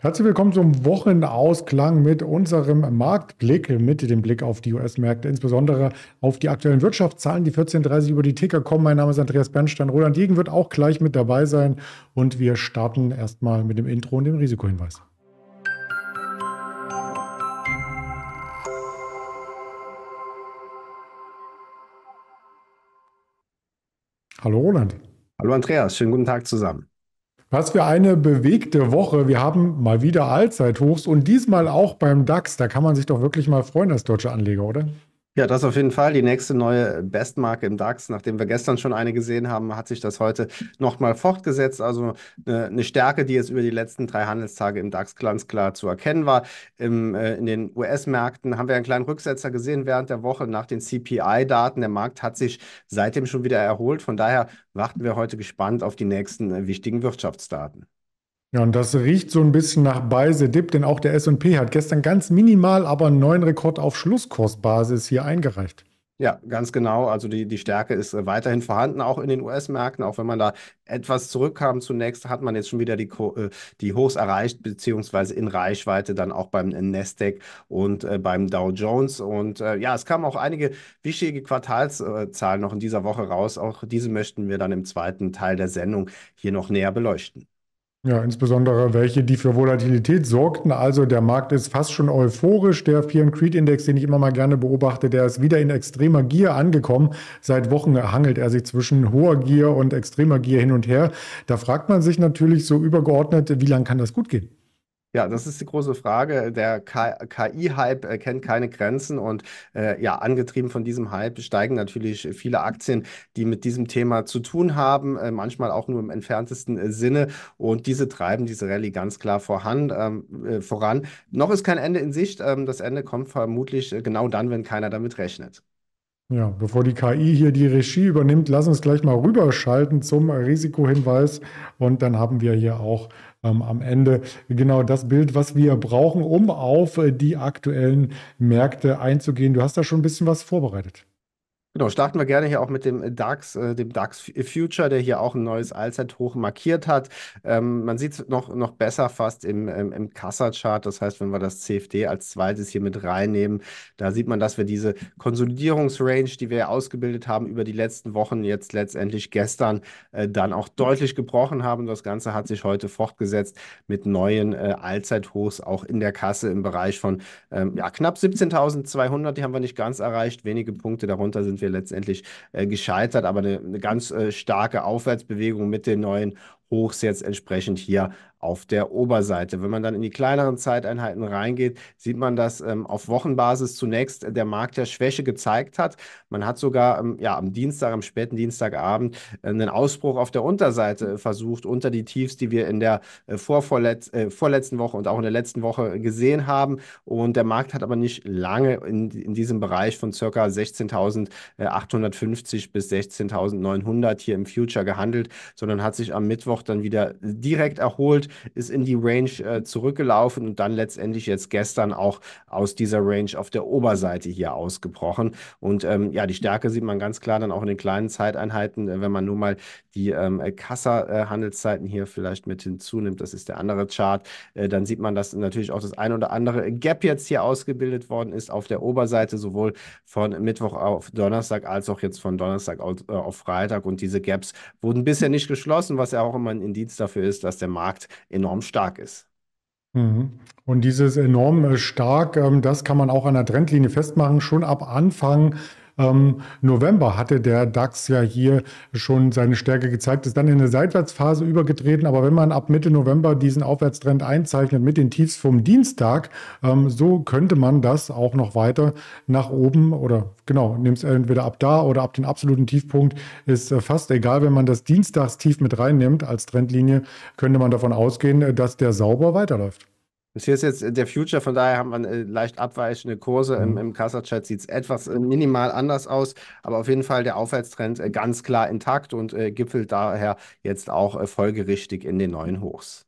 Herzlich willkommen zum Wochenausklang mit unserem Marktblick, mit dem Blick auf die US-Märkte, insbesondere auf die aktuellen Wirtschaftszahlen, die 14.30 über die Ticker kommen. Mein Name ist Andreas Bernstein. Roland Degen wird auch gleich mit dabei sein. Und wir starten erstmal mit dem Intro und dem Risikohinweis. Hallo Roland. Hallo Andreas, schönen guten Tag zusammen. Was für eine bewegte Woche. Wir haben mal wieder Allzeithochs und diesmal auch beim DAX. Da kann man sich doch wirklich mal freuen als deutsche Anleger, oder? Ja, das auf jeden Fall. Die nächste neue Bestmarke im DAX, nachdem wir gestern schon eine gesehen haben, hat sich das heute nochmal fortgesetzt. Also äh, eine Stärke, die jetzt über die letzten drei Handelstage im DAX ganz klar zu erkennen war. Im, äh, in den US-Märkten haben wir einen kleinen Rücksetzer gesehen während der Woche nach den CPI-Daten. Der Markt hat sich seitdem schon wieder erholt. Von daher warten wir heute gespannt auf die nächsten äh, wichtigen Wirtschaftsdaten. Ja, und das riecht so ein bisschen nach Beise Dip, denn auch der S&P hat gestern ganz minimal, aber einen neuen Rekord auf Schlusskursbasis hier eingereicht. Ja, ganz genau. Also die, die Stärke ist äh, weiterhin vorhanden, auch in den US-Märkten. Auch wenn man da etwas zurückkam zunächst, hat man jetzt schon wieder die, äh, die Hochs erreicht, beziehungsweise in Reichweite dann auch beim äh, Nasdaq und äh, beim Dow Jones. Und äh, ja, es kamen auch einige wichtige Quartalszahlen noch in dieser Woche raus. Auch diese möchten wir dann im zweiten Teil der Sendung hier noch näher beleuchten. Ja, insbesondere welche, die für Volatilität sorgten. Also der Markt ist fast schon euphorisch. Der Fear and Creed Index, den ich immer mal gerne beobachte, der ist wieder in extremer Gier angekommen. Seit Wochen hangelt er sich zwischen hoher Gier und extremer Gier hin und her. Da fragt man sich natürlich so übergeordnet, wie lange kann das gut gehen? Ja, das ist die große Frage. Der KI-Hype äh, kennt keine Grenzen und äh, ja, angetrieben von diesem Hype steigen natürlich viele Aktien, die mit diesem Thema zu tun haben, äh, manchmal auch nur im entferntesten äh, Sinne. Und diese treiben diese Rallye ganz klar voran, ähm, äh, voran. Noch ist kein Ende in Sicht. Ähm, das Ende kommt vermutlich äh, genau dann, wenn keiner damit rechnet. Ja, bevor die KI hier die Regie übernimmt, lass uns gleich mal rüberschalten zum Risikohinweis und dann haben wir hier auch ähm, am Ende genau das Bild, was wir brauchen, um auf äh, die aktuellen Märkte einzugehen. Du hast da schon ein bisschen was vorbereitet. Genau, starten wir gerne hier auch mit dem DAX, äh, dem DAX Future, der hier auch ein neues Allzeithoch markiert hat. Ähm, man sieht es noch, noch besser fast im, im, im Kassa-Chart. Das heißt, wenn wir das CFD als zweites hier mit reinnehmen, da sieht man, dass wir diese Konsolidierungsrange, die wir ausgebildet haben über die letzten Wochen, jetzt letztendlich gestern äh, dann auch deutlich gebrochen haben. Das Ganze hat sich heute fortgesetzt mit neuen äh, Allzeithochs, auch in der Kasse im Bereich von ähm, ja, knapp 17.200. Die haben wir nicht ganz erreicht. Wenige Punkte darunter sind wir letztendlich äh, gescheitert, aber eine, eine ganz äh, starke Aufwärtsbewegung mit den neuen Hochs jetzt entsprechend hier auf der Oberseite. Wenn man dann in die kleineren Zeiteinheiten reingeht, sieht man, dass ähm, auf Wochenbasis zunächst äh, der Markt der Schwäche gezeigt hat. Man hat sogar ähm, ja, am Dienstag, am späten Dienstagabend äh, einen Ausbruch auf der Unterseite versucht, unter die Tiefs, die wir in der äh, vorvorletz äh, vorletzten Woche und auch in der letzten Woche gesehen haben. Und der Markt hat aber nicht lange in, in diesem Bereich von ca. 16.850 äh, bis 16.900 hier im Future gehandelt, sondern hat sich am Mittwoch auch dann wieder direkt erholt, ist in die Range äh, zurückgelaufen und dann letztendlich jetzt gestern auch aus dieser Range auf der Oberseite hier ausgebrochen. Und ähm, ja, die Stärke sieht man ganz klar dann auch in den kleinen Zeiteinheiten, äh, wenn man nun mal die ähm, äh, Kassa-Handelszeiten äh, hier vielleicht mit hinzunimmt, das ist der andere Chart, äh, dann sieht man, dass natürlich auch das ein oder andere Gap jetzt hier ausgebildet worden ist auf der Oberseite, sowohl von Mittwoch auf Donnerstag als auch jetzt von Donnerstag auf, äh, auf Freitag. Und diese Gaps wurden bisher nicht geschlossen, was ja auch immer mal ein Indiz dafür ist, dass der Markt enorm stark ist. Mhm. Und dieses enorm äh, stark, ähm, das kann man auch an der Trendlinie festmachen. Schon ab Anfang ähm, November hatte der DAX ja hier schon seine Stärke gezeigt, ist dann in eine Seitwärtsphase übergetreten. Aber wenn man ab Mitte November diesen Aufwärtstrend einzeichnet mit den Tiefs vom Dienstag, ähm, so könnte man das auch noch weiter nach oben oder genau, nimmt es entweder ab da oder ab den absoluten Tiefpunkt, ist äh, fast egal, wenn man das Dienstagstief mit reinnimmt als Trendlinie, könnte man davon ausgehen, äh, dass der sauber weiterläuft. Das hier ist jetzt äh, der Future, von daher haben wir äh, leicht abweichende Kurse. Im, mhm. im Kassa-Chat sieht es etwas äh, minimal anders aus, aber auf jeden Fall der Aufwärtstrend ganz klar intakt und gipfelt daher jetzt auch folgerichtig in den neuen Hochs.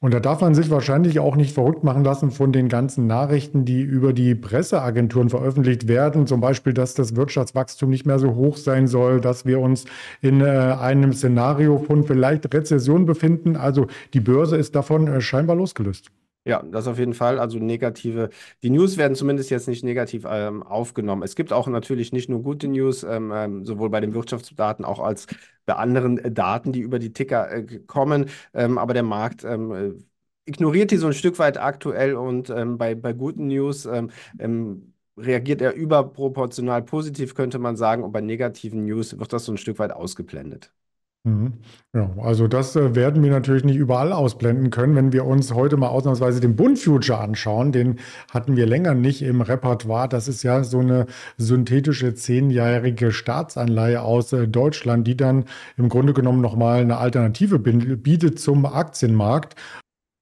Und da darf man sich wahrscheinlich auch nicht verrückt machen lassen von den ganzen Nachrichten, die über die Presseagenturen veröffentlicht werden. Zum Beispiel, dass das Wirtschaftswachstum nicht mehr so hoch sein soll, dass wir uns in einem Szenario von vielleicht Rezession befinden. Also die Börse ist davon scheinbar losgelöst. Ja, das auf jeden Fall. Also negative, die News werden zumindest jetzt nicht negativ ähm, aufgenommen. Es gibt auch natürlich nicht nur gute News, ähm, ähm sowohl bei den Wirtschaftsdaten auch als bei anderen äh, Daten, die über die Ticker äh, kommen. Ähm, aber der Markt ähm, äh, ignoriert die so ein Stück weit aktuell und ähm, bei, bei guten News reagiert er überproportional positiv, könnte man sagen. Und bei negativen News wird das so ein Stück weit ausgeblendet. Mhm. Ja, also das äh, werden wir natürlich nicht überall ausblenden können. Wenn wir uns heute mal ausnahmsweise den Bund Future anschauen, den hatten wir länger nicht im Repertoire. Das ist ja so eine synthetische zehnjährige Staatsanleihe aus äh, Deutschland, die dann im Grunde genommen nochmal eine Alternative bietet zum Aktienmarkt.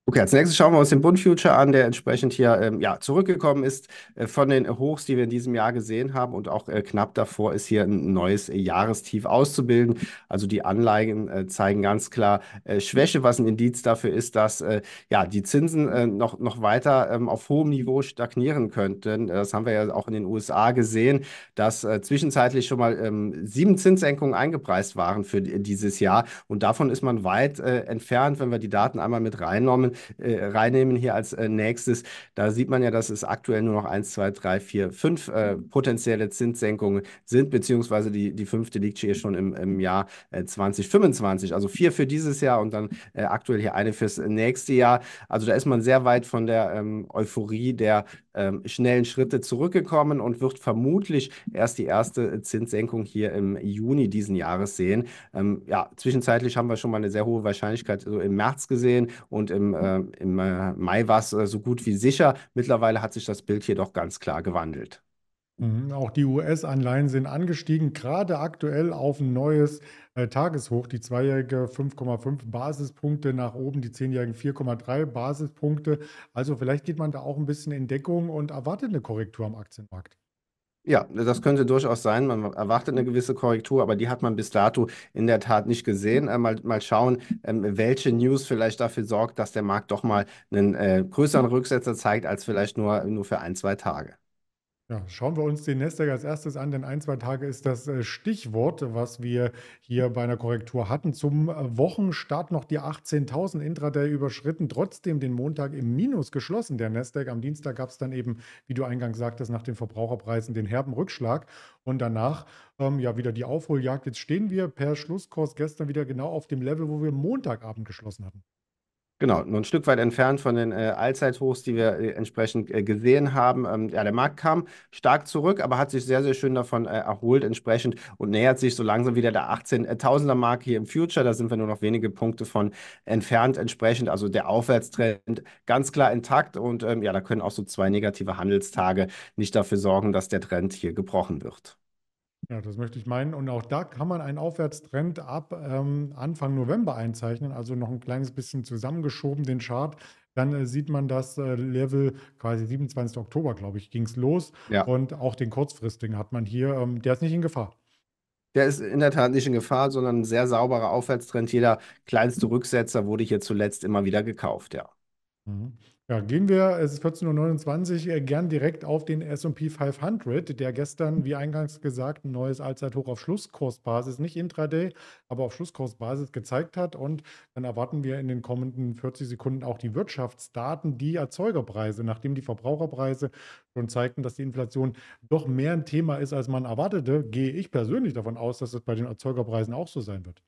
Okay, als nächstes schauen wir uns den Bund Future an, der entsprechend hier ähm, ja, zurückgekommen ist äh, von den Hochs, die wir in diesem Jahr gesehen haben. Und auch äh, knapp davor ist hier ein neues äh, Jahrestief auszubilden. Also die Anleihen äh, zeigen ganz klar äh, Schwäche, was ein Indiz dafür ist, dass äh, ja, die Zinsen noch, noch weiter ähm, auf hohem Niveau stagnieren könnten. Das haben wir ja auch in den USA gesehen, dass zwischenzeitlich schon mal ähm, sieben Zinssenkungen eingepreist waren für dieses Jahr. Und davon ist man weit entfernt, wenn wir die Daten einmal mit reinnehmen äh, reinnehmen hier als äh, nächstes. Da sieht man ja, dass es aktuell nur noch 1, 2, 3, 4, 5 äh, potenzielle Zinssenkungen sind, beziehungsweise die, die fünfte liegt hier schon im, im Jahr 2025. Äh, also vier für dieses Jahr und dann äh, aktuell hier eine fürs äh, nächste Jahr. Also da ist man sehr weit von der ähm, Euphorie der ähm, schnellen Schritte zurückgekommen und wird vermutlich erst die erste Zinssenkung hier im Juni diesen Jahres sehen. Ähm, ja, zwischenzeitlich haben wir schon mal eine sehr hohe Wahrscheinlichkeit so im März gesehen und im, äh, im äh, Mai war es äh, so gut wie sicher. Mittlerweile hat sich das Bild hier doch ganz klar gewandelt. Mhm. Auch die US-Anleihen sind angestiegen, gerade aktuell auf ein neues äh, Tageshoch. Die zweijährige 5,5 Basispunkte nach oben, die zehnjährigen 4,3 Basispunkte. Also vielleicht geht man da auch ein bisschen in Deckung und erwartet eine Korrektur am Aktienmarkt. Ja, das könnte durchaus sein. Man erwartet eine gewisse Korrektur, aber die hat man bis dato in der Tat nicht gesehen. Äh, mal, mal schauen, ähm, welche News vielleicht dafür sorgt, dass der Markt doch mal einen äh, größeren Rücksetzer zeigt als vielleicht nur, nur für ein, zwei Tage. Ja, schauen wir uns den Nasdaq als erstes an, denn ein, zwei Tage ist das äh, Stichwort, was wir hier bei einer Korrektur hatten. Zum äh, Wochenstart noch die 18.000 Intraday überschritten, trotzdem den Montag im Minus geschlossen. Der Nasdaq am Dienstag gab es dann eben, wie du eingangs sagtest, nach den Verbraucherpreisen den herben Rückschlag und danach ähm, ja wieder die Aufholjagd. Jetzt stehen wir per Schlusskurs gestern wieder genau auf dem Level, wo wir Montagabend geschlossen hatten. Genau, nur ein Stück weit entfernt von den äh, Allzeithochs, die wir äh, entsprechend äh, gesehen haben. Ähm, ja, der Markt kam stark zurück, aber hat sich sehr, sehr schön davon äh, erholt entsprechend und nähert sich so langsam wieder der 18.000er-Marke hier im Future. Da sind wir nur noch wenige Punkte von entfernt entsprechend. Also der Aufwärtstrend ganz klar intakt und ähm, ja, da können auch so zwei negative Handelstage nicht dafür sorgen, dass der Trend hier gebrochen wird. Ja, das möchte ich meinen. Und auch da kann man einen Aufwärtstrend ab ähm, Anfang November einzeichnen, also noch ein kleines bisschen zusammengeschoben den Chart. Dann äh, sieht man das äh, Level quasi 27. Oktober, glaube ich, ging es los. Ja. Und auch den kurzfristigen hat man hier. Ähm, der ist nicht in Gefahr. Der ist in der Tat nicht in Gefahr, sondern ein sehr sauberer Aufwärtstrend. Jeder kleinste Rücksetzer wurde hier zuletzt immer wieder gekauft, ja. Mhm. Ja, gehen wir, es ist 14.29 Uhr, äh, gern direkt auf den SP 500, der gestern, wie eingangs gesagt, ein neues Allzeithoch auf Schlusskursbasis, nicht intraday, aber auf Schlusskursbasis gezeigt hat. Und dann erwarten wir in den kommenden 40 Sekunden auch die Wirtschaftsdaten, die Erzeugerpreise, nachdem die Verbraucherpreise schon zeigten, dass die Inflation doch mehr ein Thema ist, als man erwartete, gehe ich persönlich davon aus, dass es bei den Erzeugerpreisen auch so sein wird.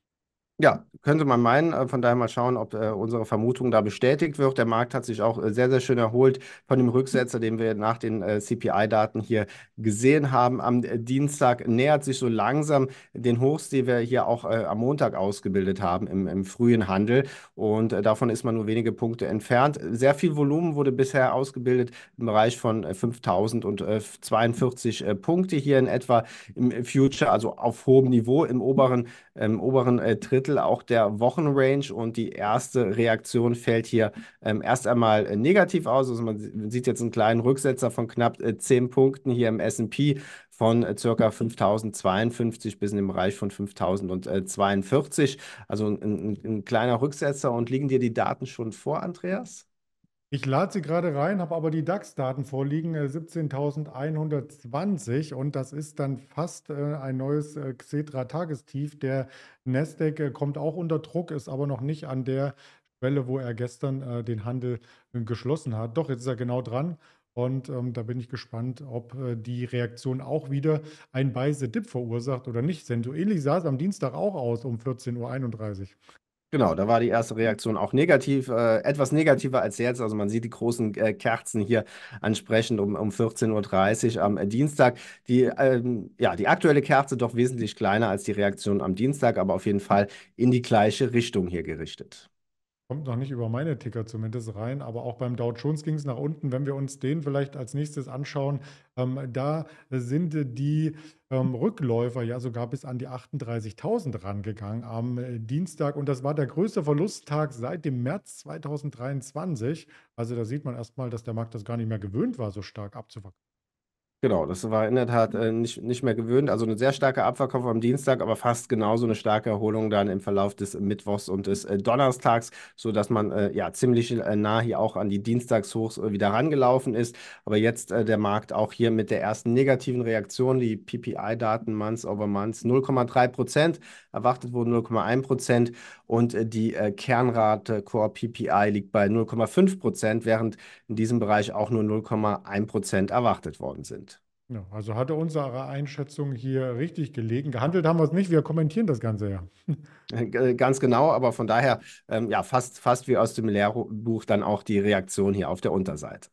Ja, könnte man meinen. Äh, von daher mal schauen, ob äh, unsere Vermutung da bestätigt wird. Der Markt hat sich auch äh, sehr, sehr schön erholt von dem Rücksetzer, den wir nach den CPI-Daten hier gesehen haben. Am Dienstag nähert sich so langsam den Hochs, die wir hier auch am Montag ausgebildet haben im, im frühen Handel. Und davon ist man nur wenige Punkte entfernt. Sehr viel Volumen wurde bisher ausgebildet im Bereich von 5042 Punkte hier in etwa im Future, also auf hohem Niveau im oberen ähm, oberen äh, Drittel auch der Wochenrange und die erste Reaktion fällt hier ähm, erst einmal äh, negativ aus. Also man sieht jetzt einen kleinen Rücksetzer von knapp äh, 10 Punkten hier im SP von äh, circa 5052 bis in den Bereich von 5042. Also ein, ein, ein kleiner Rücksetzer. Und liegen dir die Daten schon vor, Andreas? Ich lade sie gerade rein, habe aber die DAX-Daten vorliegen, 17.120 äh, und das ist dann fast äh, ein neues äh, Xetra-Tagestief. Der Nasdaq äh, kommt auch unter Druck, ist aber noch nicht an der Schwelle, wo er gestern den Handel geschlossen hat. Doch, jetzt ist er genau dran. Und ähm, da bin ich gespannt, ob äh, die Reaktion auch wieder ein Beise-Dip verursacht oder nicht. Denn so ähnlich sah es am Dienstag auch aus um 14.31 Uhr. Genau, da war die erste Reaktion auch negativ, äh, etwas negativer als jetzt. Also man sieht die großen äh, Kerzen hier ansprechend um, um 14.30 Uhr am äh, Dienstag. Die, ähm, ja, die aktuelle Kerze doch wesentlich kleiner als die Reaktion am Dienstag, aber auf jeden Fall in die gleiche Richtung hier gerichtet. Kommt noch nicht über meine Ticker zumindest rein, aber auch beim Dow Jones ging es nach unten. Wenn wir uns den vielleicht als nächstes anschauen, ähm, da sind die ähm, Rückläufer ja sogar bis an die 38.000 rangegangen am äh, Dienstag. Und das war der größte Verlusttag seit dem März 2023. Also da sieht man erstmal, dass der Markt das gar nicht mehr gewöhnt war, so stark abzuverkaufen. Genau, das war in der Tat äh, nicht, nicht mehr gewöhnt. Also eine sehr starke Abverkauf am Dienstag, aber fast genauso eine starke Erholung dann im Verlauf des Mittwochs und des äh, Donnerstags, sodass man äh, ja ziemlich äh, nah hier auch an die Dienstagshochs äh, wieder rangelaufen ist. Aber jetzt äh, der Markt auch hier mit der ersten negativen Reaktion, die PPI-Daten Months over Months 0,3 Prozent, erwartet wurden 0,1 Prozent und die Kernrate Core PPI liegt bei 0,5 Prozent, während in diesem Bereich auch nur 0,1 Prozent erwartet worden sind. Ja, also hatte unsere Einschätzung hier richtig gelegen. Gehandelt haben wir es nicht, wir kommentieren das Ganze ja. Äh, ganz genau, aber von daher ähm, ja fast, fast wie aus dem Lehrbuch dann auch die Reaktion hier auf der Unterseite.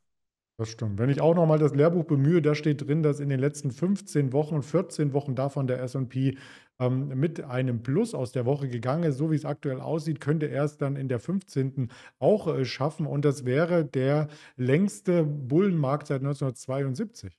Das stimmt. Wenn ich auch nochmal das Lehrbuch bemühe, da steht drin, dass in den letzten 15 Wochen, und 14 Wochen davon der SP ähm, mit einem Plus aus der Woche gegangen ist. So wie es aktuell aussieht, könnte er es dann in der 15. auch äh, schaffen. Und das wäre der längste Bullenmarkt seit 1972.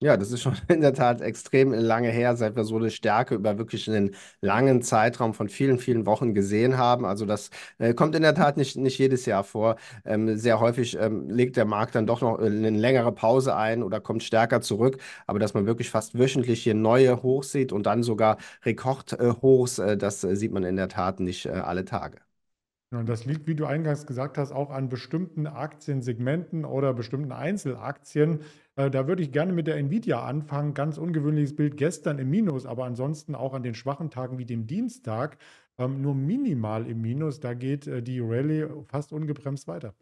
Ja, das ist schon in der Tat extrem lange her, seit wir so eine Stärke über wirklich einen langen Zeitraum von vielen, vielen Wochen gesehen haben. Also das äh, kommt in der Tat nicht, nicht jedes Jahr vor. Ähm, sehr häufig ähm, legt der Markt dann doch noch äh, eine längere Pause ein oder kommt stärker zurück. Aber dass man wirklich fast wöchentlich hier neue Hochs sieht und dann sogar Rekordhochs, äh, äh, das sieht man in der Tat nicht äh, alle Tage und das liegt, wie du eingangs gesagt hast, auch an bestimmten Aktiensegmenten oder bestimmten Einzelaktien. Äh, da würde ich gerne mit der Nvidia anfangen. Ganz ungewöhnliches Bild gestern im Minus, aber ansonsten auch an den schwachen Tagen wie dem Dienstag ähm, nur minimal im Minus. Da geht äh, die Rallye fast ungebremst weiter.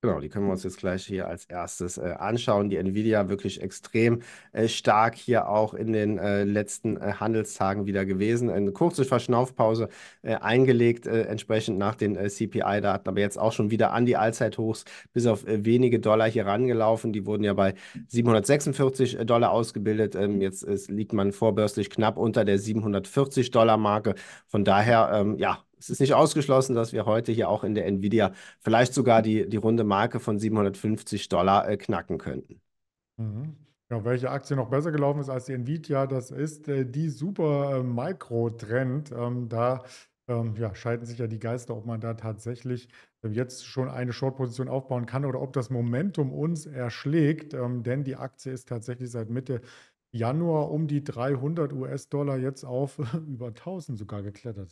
Genau, die können wir uns jetzt gleich hier als erstes äh, anschauen. Die Nvidia wirklich extrem äh, stark hier auch in den äh, letzten äh, Handelstagen wieder gewesen. Eine kurze Verschnaufpause äh, eingelegt, äh, entsprechend nach den CPI-Daten, aber jetzt auch schon wieder an die Allzeithochs bis auf wenige Dollar hier rangelaufen. Die wurden ja bei 746 Dollar ausgebildet. Ähm, jetzt ist, liegt man vorbörslich knapp unter der 740 Dollar Marke. Von daher, ähm, ja, es ist nicht ausgeschlossen, dass wir heute hier auch in der Nvidia vielleicht sogar die, die runde Marke von 750 Dollar äh, knacken könnten. Mhm. Ja, welche Aktie noch besser gelaufen ist als die Nvidia, das ist äh, die Super äh, Micro Trend. Ähm, da ähm, ja, scheiden sich ja die Geister, ob man da tatsächlich äh, jetzt schon eine Short-Position aufbauen kann oder ob das Momentum uns erschlägt. Ähm, denn die Aktie ist tatsächlich seit Mitte Januar um die 300 US-Dollar jetzt auf über 1000 sogar geklettert.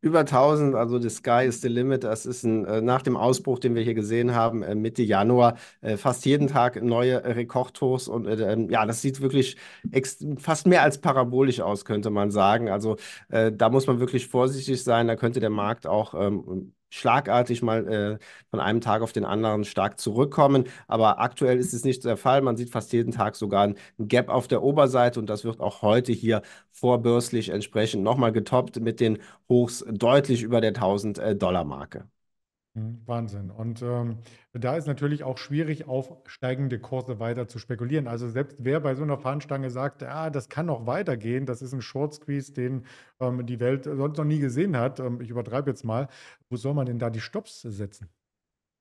Über 1000, also the sky is the limit. Das ist ein, äh, nach dem Ausbruch, den wir hier gesehen haben, äh, Mitte Januar, äh, fast jeden Tag neue Rekordhochs. Und ähm, ja, das sieht wirklich fast mehr als parabolisch aus, könnte man sagen. Also da muss man wirklich vorsichtig sein. Da könnte der Markt auch ähm, schlagartig mal äh, von einem Tag auf den anderen stark zurückkommen. Aber aktuell ist es nicht der Fall. Man sieht fast jeden Tag sogar ein Gap auf der Oberseite und das wird auch heute hier vorbörslich entsprechend nochmal getoppt mit den Hochs deutlich über der 1000-Dollar-Marke. Mhm, Wahnsinn. Und ähm, da ist natürlich auch schwierig, auf steigende Kurse weiter zu spekulieren. Also selbst wer bei so einer Fahnenstange sagt, ah, das kann noch weitergehen, das ist ein Short Squeeze, den ähm, die Welt sonst noch nie gesehen hat, ähm, ich übertreibe jetzt mal, wo soll man denn da die Stops setzen?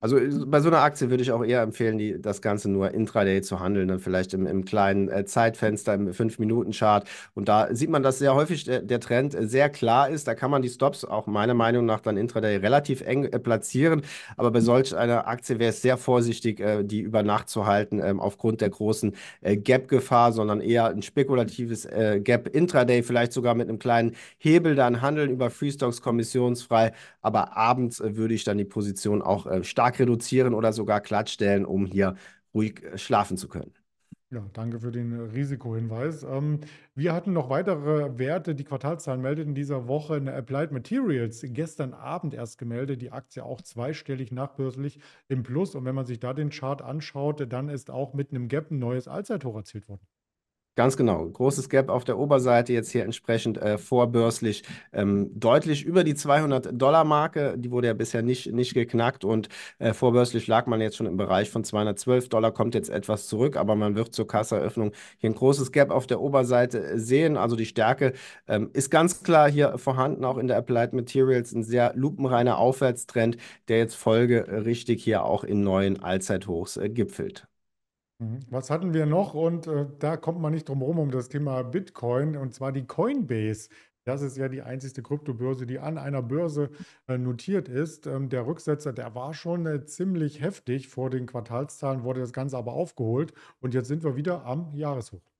Also äh, bei so einer Aktie würde ich auch eher empfehlen, die, das Ganze nur intraday zu handeln, dann vielleicht im, im kleinen äh, Zeitfenster, im 5-Minuten-Chart. Und da sieht man, dass sehr häufig der, der, Trend äh, sehr klar ist. Da kann man die Stops auch meiner Meinung nach dann intraday relativ eng platzieren. Aber bei solch einer Aktie wäre es sehr vorsichtig, die über Nacht zu halten, ähm, aufgrund der großen Gap-Gefahr, sondern eher ein spekulatives Gap intraday, vielleicht sogar mit einem kleinen Hebel dann handeln über Freestocks kommissionsfrei. Aber abends würde ich dann die Position auch stark stark reduzieren oder sogar glattstellen, um hier ruhig äh, schlafen zu können. Ja, danke für den äh, Risikohinweis. Ähm, wir hatten noch weitere Werte. Die Quartalzahlen meldeten dieser Woche eine Applied Materials gestern Abend erst gemeldet. Die Aktie auch zweistellig nachbörslich im Plus. Und wenn man sich da den Chart anschaut, dann ist auch mit einem Gap ein neues Allzeithoch erzielt worden. Ganz genau. Großes Gap auf der Oberseite, jetzt hier entsprechend äh, vorbörslich ähm, deutlich über die 200-Dollar-Marke. Die wurde ja bisher nicht, nicht geknackt und äh, vorbörslich lag man jetzt schon im Bereich von 212 Dollar, kommt jetzt etwas zurück, aber man wird zur Kasseröffnung hier ein großes Gap auf der Oberseite äh, sehen. Also die Stärke ähm, ist ganz klar hier vorhanden, auch in der Applied Materials. Ein sehr lupenreiner Aufwärtstrend, der jetzt folgerichtig äh, hier auch in neuen Allzeithochs äh, gipfelt. Mhm. Was hatten wir noch? Und äh, da kommt man nicht drum rum um das Thema Bitcoin und zwar die Coinbase. Das ist ja die einzigste Kryptobörse, die an einer Börse äh, notiert ist. Ähm, der Rücksetzer, der war schon äh, ziemlich heftig. Vor den Quartalszahlen wurde das Ganze aber aufgeholt und jetzt sind wir wieder am Jahreshoch.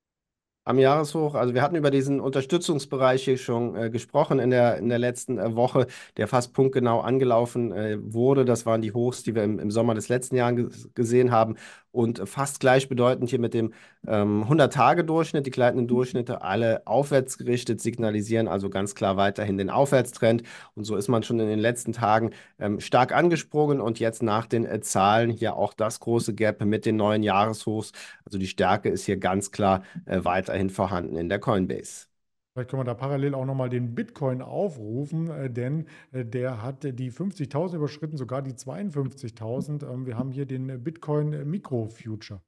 Am Jahreshoch, also wir hatten über diesen Unterstützungsbereich hier schon äh, gesprochen in der, in der letzten äh, Woche, der fast punktgenau angelaufen äh, wurde. Das waren die Hochs, die wir im, im Sommer des letzten Jahres gesehen haben und fast gleichbedeutend hier mit dem ähm, 100-Tage-Durchschnitt. Die gleitenden mhm. Durchschnitte alle aufwärts gerichtet signalisieren also ganz klar weiterhin den Aufwärtstrend. Und so ist man schon in den letzten Tagen ähm, stark angesprungen und jetzt nach den äh, Zahlen hier auch das große Gap mit den neuen Jahreshochs. Also die Stärke ist hier ganz klar äh, weiter weiterhin vorhanden in der Coinbase. Vielleicht können wir da parallel auch nochmal den Bitcoin aufrufen, äh, denn äh, der hat die 50.000 überschritten, sogar die 52.000. Ähm, wir haben hier den Bitcoin Micro Future.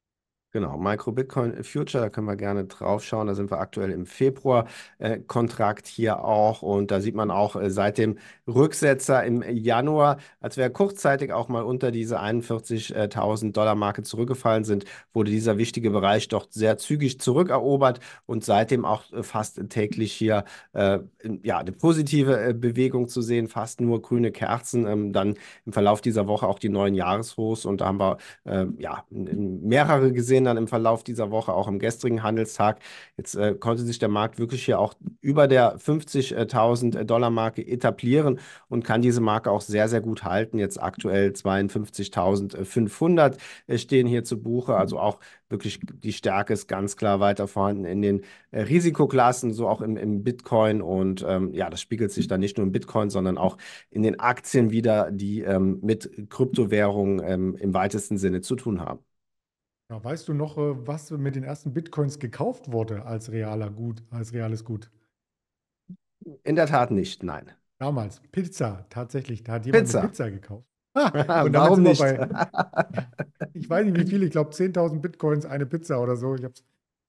Genau, Micro-Bitcoin Future, da können wir gerne drauf schauen. Da sind wir aktuell im Februar-Kontrakt äh, hier auch. Und da sieht man auch äh, seit dem Rücksetzer im Januar, als wir kurzzeitig auch mal unter diese 41.000 Dollar Marke zurückgefallen sind, wurde dieser wichtige Bereich doch sehr zügig zurückerobert und seitdem auch äh, fast täglich hier äh, ja, eine positive äh, Bewegung zu sehen, fast nur grüne Kerzen. Ähm, dann im Verlauf dieser Woche auch die neuen Jahreshochs und da haben wir äh, ja mehrere gesehen gesehen dann im Verlauf dieser Woche, auch am gestrigen Handelstag. Jetzt äh, konnte sich der Markt wirklich hier auch über der 50.000 äh, Dollar Marke etablieren und kann diese Marke auch sehr, sehr gut halten. Jetzt aktuell 52.500 äh, äh, stehen hier zu Buche. Also auch wirklich die Stärke ist ganz klar weiter vorhanden in den Risikoklassen, so auch im, im Bitcoin. Und ähm, ja, das spiegelt sich dann nicht nur im Bitcoin, sondern auch in den Aktien wieder, die ähm, mit Kryptowährungen ähm, im weitesten Sinne zu tun haben. Ja, weißt du noch, äh, was mit den ersten Bitcoins gekauft wurde als realer Gut, als reales Gut? In der Tat nicht, nein. Damals Pizza, tatsächlich, da hat jemand Pizza, Pizza gekauft. Und Warum nicht? Bei, ich weiß nicht, wie viel, ich glaube 10.000 Bitcoins, eine Pizza oder so. Ich habe es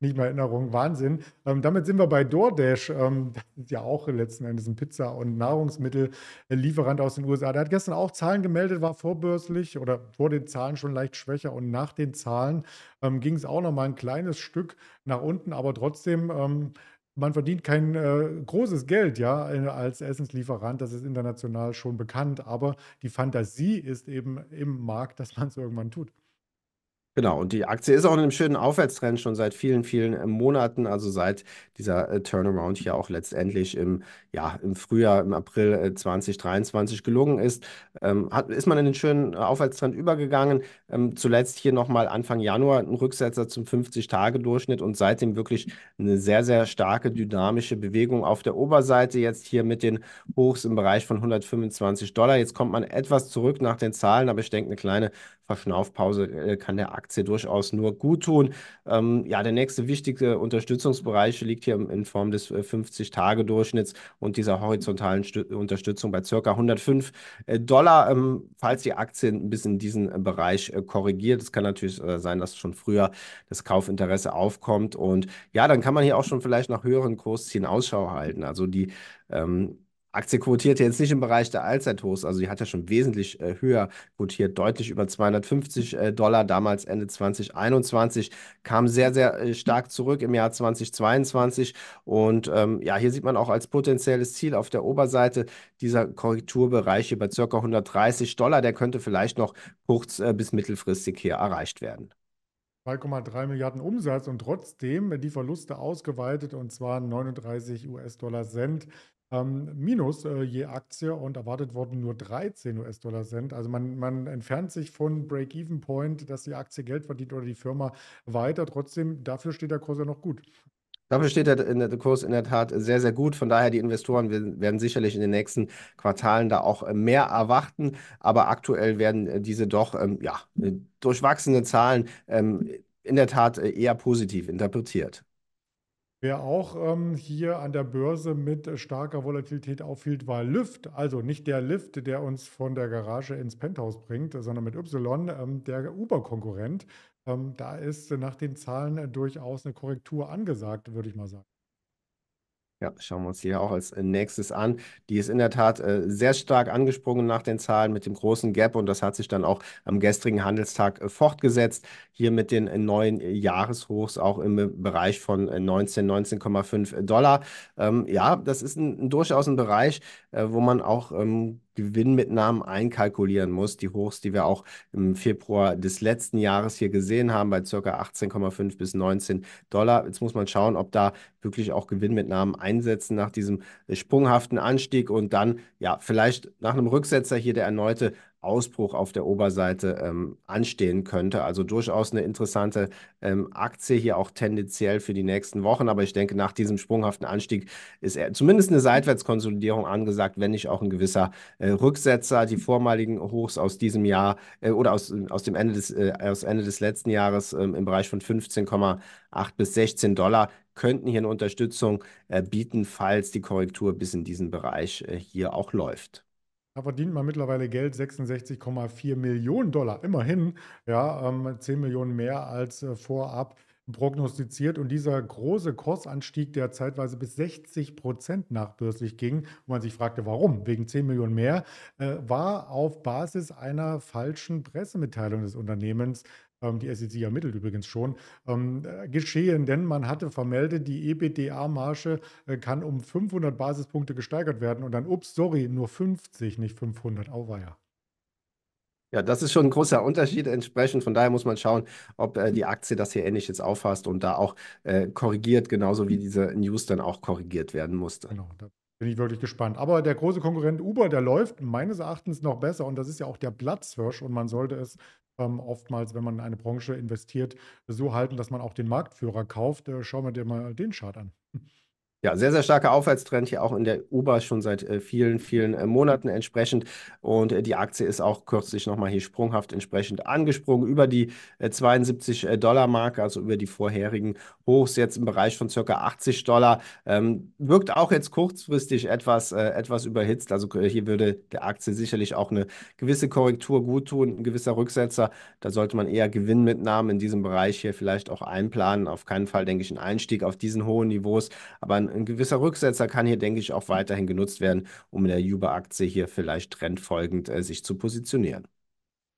nicht mehr Erinnerung, Wahnsinn. Ähm, damit sind wir bei DoorDash. Ähm, das ist ja auch letzten Endes ein Pizza- und Nahrungsmittellieferant aus den USA. Der hat gestern auch Zahlen gemeldet, war vorbörslich oder vor den Zahlen schon leicht schwächer und nach den Zahlen ähm, ging es auch noch mal ein kleines Stück nach unten, aber trotzdem ähm, man verdient kein äh, großes Geld, ja, äh, als Essenslieferant. Das ist international schon bekannt. Aber die Fantasie ist eben im Markt, dass man es irgendwann tut. Genau, und die Aktie ist auch in einem schönen Aufwärtstrend schon seit vielen, vielen äh, Monaten, also seit dieser äh, Turnaround hier auch letztendlich im, ja, im Frühjahr, im April 2023 äh, gelungen ist, ähm, hat, ist man in den schönen Aufwärtstrend übergegangen. Ähm, zuletzt hier nochmal Anfang Januar ein Rücksetzer zum 50-Tage-Durchschnitt und seitdem wirklich eine sehr, sehr starke dynamische Bewegung auf der Oberseite, jetzt hier mit den Hochs im Bereich von 125 Dollar. Jetzt kommt man etwas zurück nach den Zahlen, aber ich denke, eine kleine Verschnaufpause kann der Aktie Aktie durchaus nur gut tun. Ähm, ja, der nächste wichtige Unterstützungsbereich liegt hier in Form des 50-Tage-Durchschnitts äh, und dieser horizontalen Stü Unterstützung bei ca. 105 äh, Dollar, ähm, falls die Aktie ein bisschen diesen äh, Bereich äh, korrigiert. Es kann natürlich äh, sein, dass schon früher das Kaufinteresse aufkommt und ja, dann kann man hier auch schon vielleicht nach höheren Kurszielen Ausschau halten. Also die ähm, Aktie quotierte jetzt nicht im Bereich der Allzeithochs, also die hat ja schon wesentlich äh, höher quotiert, deutlich über 250 äh, Dollar damals Ende 2021, kam sehr, sehr äh, stark zurück im Jahr 2022 und ähm, ja, hier sieht man auch als potenzielles Ziel auf der Oberseite dieser Korrekturbereich bei circa 130 Dollar, der könnte vielleicht noch kurz äh, bis mittelfristig hier erreicht werden. 2,3 Milliarden Umsatz und trotzdem die Verluste ausgeweitet und zwar 39 US-Dollar Cent ähm, minus äh, je Aktie und erwartet wurden nur 13 US-Dollar Cent. Also man, man entfernt sich von Break-Even-Point, dass die Aktie Geld verdient oder die Firma weiter. Trotzdem, dafür steht der Kurs ja noch gut. Dafür steht der Kurs in der Tat sehr, sehr gut. Von daher, die Investoren werden sicherlich in den nächsten Quartalen da auch äh, mehr erwarten. Aber aktuell werden äh, diese doch ähm, ja, äh, durchwachsene Zahlen ähm, in der Tat eher positiv interpretiert. Wer auch ähm, hier an der Börse mit starker Volatilität auffiel, war Lyft. Also nicht der Lyft, der uns von der Garage ins Penthouse bringt, sondern mit Y, ähm, der Uber-Konkurrent. Ähm, da ist nach den Zahlen durchaus eine Korrektur angesagt, würde ich mal sagen. Ja, schauen wir uns hier auch als äh, nächstes an. Die ist in der Tat äh, sehr stark angesprungen nach den Zahlen mit dem großen Gap und das hat sich dann auch am gestrigen Handelstag äh, fortgesetzt. Hier mit den äh, neuen äh, Jahreshochs auch im äh, Bereich von 19, 19,5 Dollar. Ähm, ja, das ist ein, ein, durchaus ein Bereich, wo man auch ähm, Gewinnmitnahmen einkalkulieren muss. Die Hochs, die wir auch im Februar des letzten Jahres hier gesehen haben, bei circa 18,5 bis 19 Dollar. Jetzt muss man schauen, ob da wirklich auch Gewinnmitnahmen einsetzen nach diesem äh, sprunghaften Anstieg und dann ja vielleicht nach einem Rücksetzer hier der erneute Ausbruch auf der Oberseite ähm, anstehen könnte. Also durchaus eine interessante ähm, Aktie hier auch tendenziell für die nächsten Wochen. Aber ich denke, nach diesem sprunghaften Anstieg ist zumindest eine Seitwärtskonsolidierung angesagt, wenn nicht auch ein gewisser äh, Rücksetzer. Die vormaligen Hochs aus diesem Jahr äh, oder aus, aus dem Ende des, äh, aus Ende des letzten Jahres ähm, im Bereich von 15,8 bis 16 Dollar könnten hier eine Unterstützung äh, bieten, falls die Korrektur bis in diesen Bereich äh, hier auch läuft. Da verdient man mittlerweile Geld, 66,4 Millionen Dollar, immerhin, ja, ähm, 10 Millionen mehr als äh, vorab prognostiziert. Und dieser große Kursanstieg, der zeitweise bis 60 Prozent nachbürstlich ging, wo man sich fragte, warum, wegen 10 Millionen mehr, äh, war auf Basis einer falschen Pressemitteilung des Unternehmens ähm, die SEC ermittelt übrigens schon, ähm, äh, geschehen, denn man hatte vermeldet, die EBDA-Marge äh, kann um 500 Basispunkte gesteigert werden und dann, ups, sorry, nur 50, nicht 500, auweia. Ja, das ist schon ein großer Unterschied entsprechend. Von daher muss man schauen, ob äh, die Aktie das hier ähnlich jetzt auffasst und da auch äh, korrigiert, genauso wie diese News dann auch korrigiert werden musste. Genau, da bin ich wirklich gespannt. Aber der große Konkurrent Uber, der läuft meines Erachtens noch besser und das ist ja auch der Platzhirsch und man sollte es ähm, oftmals, wenn man in eine Branche investiert, so halten, dass man auch den Marktführer kauft. Äh, schauen wir dir mal den Chart an. Ja, sehr, sehr starker Aufwärtstrend hier auch in der Uber schon seit äh, vielen, vielen äh, Monaten entsprechend. Und äh, die Aktie ist auch kürzlich nochmal hier sprunghaft entsprechend angesprungen über die 72 äh, äh, Dollar Marke, also über die vorherigen Hochs jetzt im Bereich von circa 80 Dollar. Ähm, wirkt auch jetzt kurzfristig etwas, äh, etwas überhitzt. Also hier würde der Aktie sicherlich auch eine gewisse Korrektur gut tun, ein gewisser Rücksetzer. Da sollte man eher Gewinnmitnahmen in diesem Bereich hier vielleicht auch einplanen. Auf keinen Fall, denke ich, einen Einstieg auf diesen hohen Niveaus, aber ein ein gewisser Rücksetzer kann hier, denke ich, auch weiterhin genutzt werden, um in der juba aktie hier vielleicht trendfolgend äh, sich zu positionieren.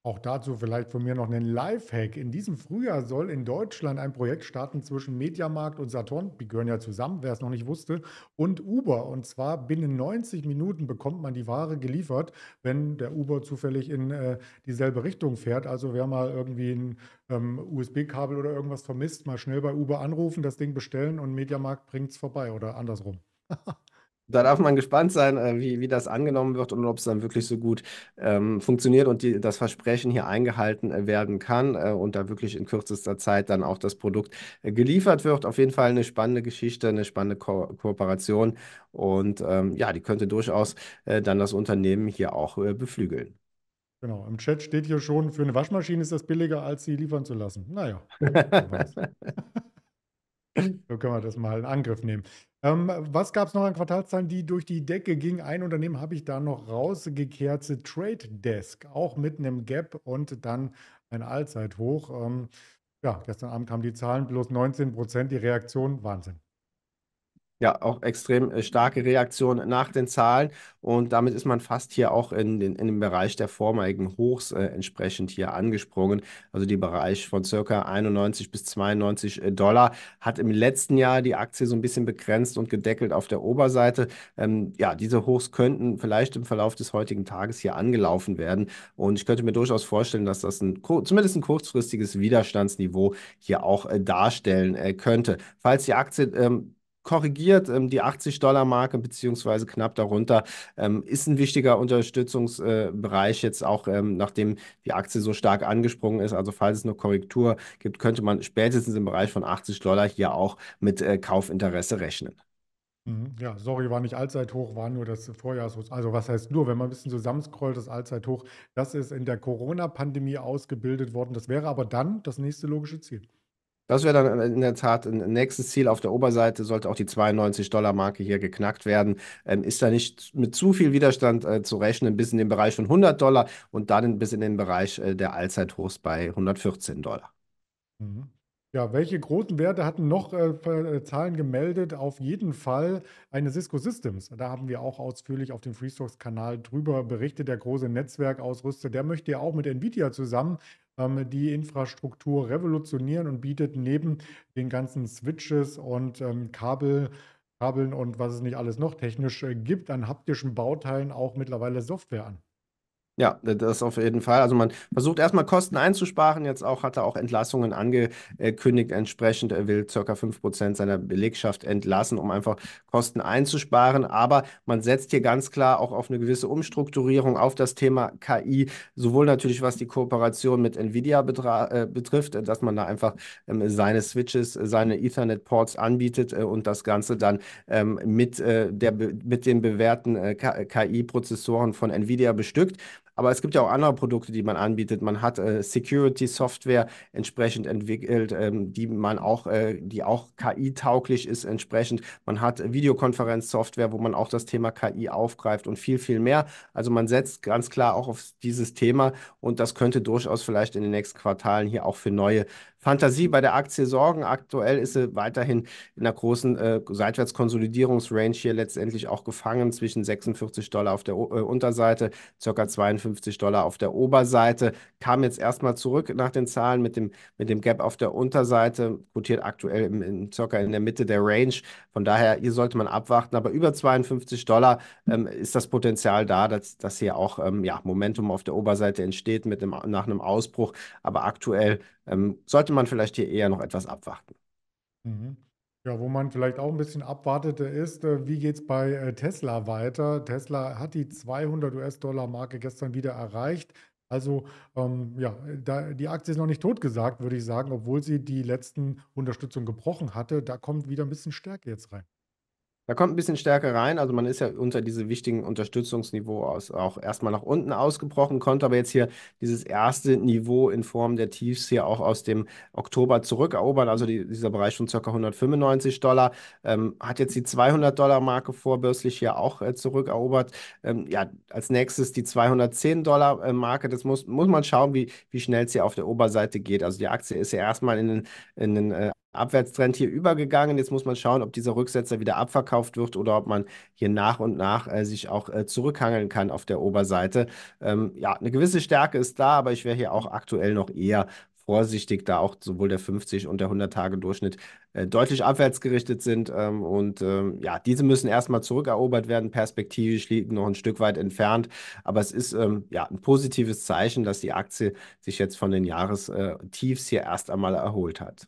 Auch dazu vielleicht von mir noch einen Lifehack. In diesem Frühjahr soll in Deutschland ein Projekt starten zwischen Mediamarkt und Saturn. Die gehören ja zusammen, wer es noch nicht wusste. Und Uber. Und zwar binnen 90 Minuten bekommt man die Ware geliefert, wenn der Uber zufällig in äh, dieselbe Richtung fährt. Also wer mal irgendwie ein ähm, USB-Kabel oder irgendwas vermisst, mal schnell bei Uber anrufen, das Ding bestellen und Mediamarkt bringt es vorbei oder andersrum. Da darf man gespannt sein, äh, wie, wie das angenommen wird und ob es dann wirklich so gut ähm, funktioniert und die, das Versprechen hier eingehalten äh, werden kann äh, und da wirklich in kürzester Zeit dann auch das Produkt äh, geliefert wird. Auf jeden Fall eine spannende Geschichte, eine spannende Ko Kooperation und ähm, ja, die könnte durchaus äh, dann das Unternehmen hier auch äh, beflügeln. Genau, im Chat steht hier schon, für eine Waschmaschine ist das billiger, als sie liefern zu lassen. Naja. So können wir das mal in Angriff nehmen. Ähm, was gab es noch an Quartalszahlen, die durch die Decke gingen? Ein Unternehmen habe ich da noch rausgekehrt, Trade Desk, auch mit einem Gap und dann ein Allzeithoch. Ähm, ja, gestern Abend kamen die Zahlen, bloß 19 Prozent, die Reaktion, Wahnsinn. Ja, auch extrem äh, starke Reaktion nach den Zahlen. Und damit ist man fast hier auch in den, in den Bereich der vormaligen Hochs äh, entsprechend hier angesprungen. Also die Bereich von circa 91 bis 92 äh, Dollar hat im letzten Jahr die Aktie so ein bisschen begrenzt und gedeckelt auf der Oberseite. Ähm, ja, diese Hochs könnten vielleicht im Verlauf des heutigen Tages hier angelaufen werden. Und ich könnte mir durchaus vorstellen, dass das ein, zumindest ein kurzfristiges Widerstandsniveau hier auch äh, darstellen äh, könnte. Falls die Aktie ähm, korrigiert. Ähm, die 80-Dollar-Marke beziehungsweise knapp darunter ähm, ist ein wichtiger Unterstützungsbereich äh, jetzt auch, ähm, nachdem die Aktie so stark angesprungen ist. Also falls es eine Korrektur gibt, könnte man spätestens im Bereich von 80 Dollar hier auch mit äh, Kaufinteresse rechnen. Mhm, ja, sorry, war nicht Allzeithoch, war nur das Vorjahreshoch. Also was heißt nur, wenn man ein bisschen zusammenscrollt, das Allzeithoch, das ist in der Corona-Pandemie ausgebildet worden. Das wäre aber dann das nächste logische Ziel. Das wäre dann in der Tat ein nächstes Ziel. Auf der Oberseite sollte auch die 92-Dollar-Marke hier geknackt werden. Ähm, ist da nicht mit zu viel Widerstand äh, zu rechnen, bis in den Bereich von 100 Dollar und dann bis in den Bereich äh, der Allzeithochs bei 114 Dollar. Mhm. Ja, welche großen Werte hatten noch äh, äh, Zahlen gemeldet? Auf jeden Fall eine Cisco Systems. Da haben wir auch ausführlich auf dem Freestocks-Kanal drüber berichtet. Der große Netzwerkausrüster, der möchte ja auch mit Nvidia zusammen die Infrastruktur revolutionieren und bietet neben den ganzen Switches und ähm, Kabel, Kabeln und was es nicht alles noch technisch äh, gibt, an haptischen Bauteilen auch mittlerweile Software an. Ja, das auf jeden Fall. Also man versucht erstmal Kosten einzusparen. Jetzt auch hat er auch Entlassungen angekündigt. Entsprechend er will circa 5% seiner Belegschaft entlassen, um einfach Kosten einzusparen. Aber man setzt hier ganz klar auch auf eine gewisse Umstrukturierung auf das Thema KI, sowohl natürlich was die Kooperation mit Nvidia äh, betrifft, dass man da einfach ähm, seine Switches, seine Ethernet-Ports anbietet äh, und das Ganze dann ähm, mit, äh, der, mit den bewährten äh, KI-Prozessoren von Nvidia bestückt. Aber es gibt ja auch andere Produkte, die man anbietet. Man hat äh, Security-Software entsprechend entwickelt, ähm, die man auch, äh, die auch KI-tauglich ist entsprechend. Man hat Videokonferenz-Software, wo man auch das Thema KI aufgreift und viel, viel mehr. Also man setzt ganz klar auch auf dieses Thema und das könnte durchaus vielleicht in den nächsten Quartalen hier auch für neue Fantasie bei der Aktie sorgen. Aktuell ist sie weiterhin in einer großen äh, Seitwärtskonsolidierungsrange hier letztendlich auch gefangen zwischen 46 Dollar auf der äh, Unterseite, ca. 52 Dollar auf der Oberseite. Kam jetzt erstmal zurück nach den Zahlen mit dem, mit dem Gap auf der Unterseite, quotiert aktuell im, in, circa in der Mitte der Range. Von daher, hier sollte man abwarten. Aber über 52 Dollar ähm, ist das Potenzial da, dass, dass hier auch ähm, ja, Momentum auf der Oberseite entsteht mit einem, nach einem Ausbruch. Aber aktuell ähm, sollte man vielleicht hier eher noch etwas abwarten. Mhm. Ja, wo man vielleicht auch ein bisschen abwartete ist, äh, wie geht es bei äh, Tesla weiter? Tesla hat die 200 US-Dollar-Marke gestern wieder erreicht. Also ähm, ja, da, die Aktie ist noch nicht totgesagt, würde ich sagen, obwohl sie die letzten Unterstützung gebrochen hatte. Da kommt wieder ein bisschen Stärke jetzt rein. Da kommt ein bisschen Stärke rein. Also man ist ja unter diese wichtigen Unterstützungsniveau aus, auch erstmal nach unten ausgebrochen, konnte aber jetzt hier dieses erste Niveau in Form der Tiefs hier auch aus dem Oktober zurückerobern. Also die, dieser Bereich von ca. 195 Dollar. Ähm, hat jetzt die 200 Dollar Marke vorbörslich hier auch äh, zurückerobert. Ähm, ja, als nächstes die 210 Dollar äh, Marke. Das muss, muss man schauen, wie, wie schnell es hier auf der Oberseite geht. Also die Aktie ist ja erstmal in den, in den äh, Abwärtstrend hier übergegangen. Jetzt muss man schauen, ob dieser Rücksetzer wieder abverkauft wird oder ob man hier nach und nach äh, sich auch äh, zurückhangeln kann auf der Oberseite. Ähm, ja, eine gewisse Stärke ist da, aber ich wäre hier auch aktuell noch eher vorsichtig, da auch sowohl der 50 und der 100-Tage-Durchschnitt äh, deutlich abwärts gerichtet sind. Ähm, und ähm, ja, diese müssen erstmal zurückerobert werden. Perspektivisch liegen noch ein Stück weit entfernt. Aber es ist ähm, ja ein positives Zeichen, dass die Aktie sich jetzt von den Jahrestiefs äh, hier erst einmal erholt hat.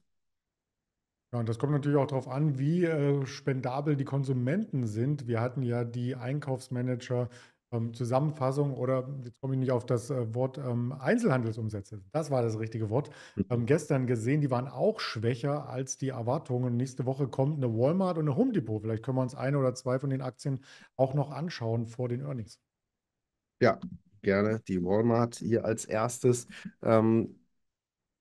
Ja, und das kommt natürlich auch darauf an, wie äh, spendabel die Konsumenten sind. Wir hatten ja die Einkaufsmanager. Ähm, Zusammenfassung oder jetzt komme ich nicht auf das äh, Wort ähm, Einzelhandelsumsätze. Das war das richtige Wort. Mhm. Ähm, gestern gesehen, die waren auch schwächer als die Erwartungen. Nächste Woche kommt eine Walmart und eine Home Depot. Vielleicht können wir uns eine oder zwei von den Aktien auch noch anschauen vor den Earnings. Ja, gerne die Walmart hier als erstes. Ähm,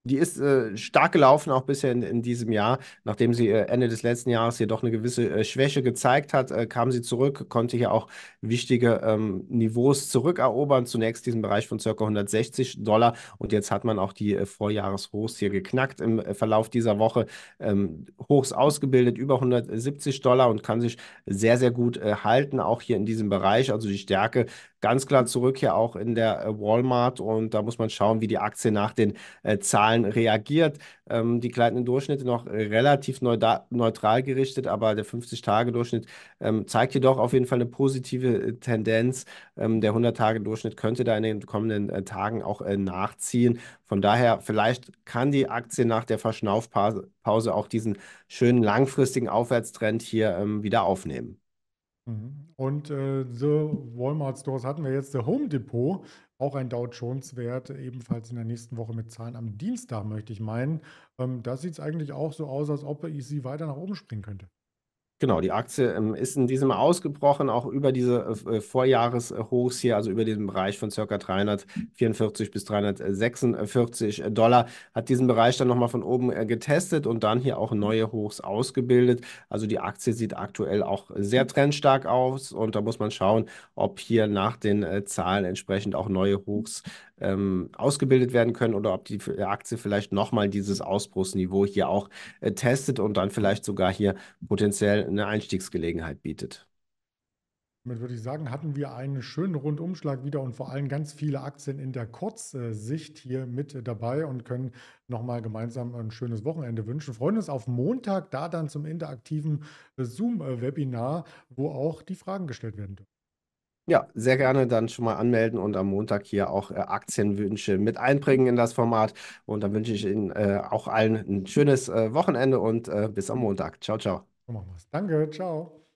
die ist äh, stark gelaufen, auch bisher in, in diesem Jahr. Nachdem sie äh, Ende des letzten Jahres jedoch eine gewisse äh, Schwäche gezeigt hat, äh, kam sie zurück, konnte hier auch wichtige ähm, Niveaus zurückerobern. Zunächst diesen Bereich von ca. 160 Dollar und jetzt hat man auch die äh, Vorjahreshochs hier geknackt im äh, Verlauf dieser Woche. Ähm, Hochs ausgebildet, über 170 Dollar und kann sich sehr, sehr gut halten, auch hier in diesem Bereich. Also die Stärke ganz klar zurück hier auch in der äh, Walmart und da muss man schauen, wie die Aktie nach den äh, Zahlen reagiert. Ähm, die gleitenden Durchschnitte noch relativ neutral gerichtet, aber der 50-Tage-Durchschnitt ähm, zeigt jedoch auf jeden Fall eine positive äh, Tendenz. Ähm, der 100-Tage-Durchschnitt könnte da in den kommenden äh, Tagen auch äh, nachziehen. Von daher, vielleicht kann die Aktie nach der Verschnaufpause auch diesen schönen langfristigen Aufwärtstrend hier ähm, wieder aufnehmen. Mhm. Und äh, so Walmart Stores hatten wir jetzt, The Home Depot, auch ein Dow Jones Wert, ebenfalls in der nächsten Woche mit Zahlen am Dienstag, möchte ich meinen. Ähm, das sieht es eigentlich auch so aus, als ob ich sie weiter nach oben springen könnte. Genau, die Aktie ähm, ist in diesem ausgebrochen, auch über diese äh, äh Vorjahreshochs hier, also über diesen Bereich von ca. 344 bis 346 äh, Dollar, hat diesen Bereich dann nochmal von oben äh, getestet und dann hier auch neue Hochs ausgebildet. Also die Aktie sieht aktuell auch sehr trendstark aus und da muss man schauen, ob hier nach den äh, Zahlen entsprechend auch neue Hochs ähm, ausgebildet werden können oder ob die äh, Aktie vielleicht nochmal dieses Ausbruchsniveau hier auch äh, testet und dann vielleicht sogar hier potenziell eine Einstiegsgelegenheit bietet. Damit würde ich sagen, hatten wir einen schönen Rundumschlag wieder und vor allem ganz viele Aktien in der Kurzsicht hier mit dabei und können nochmal gemeinsam ein schönes Wochenende wünschen. Freuen uns auf Montag, da dann zum interaktiven Zoom-Webinar, wo auch die Fragen gestellt werden dürfen. Ja, sehr gerne dann schon mal anmelden und am Montag hier auch äh, Aktienwünsche mit einbringen in das Format. Und dann wünsche ich Ihnen äh, auch allen ein schönes äh, Wochenende und äh, bis am Montag. Ciao, ciao. Danke, ciao.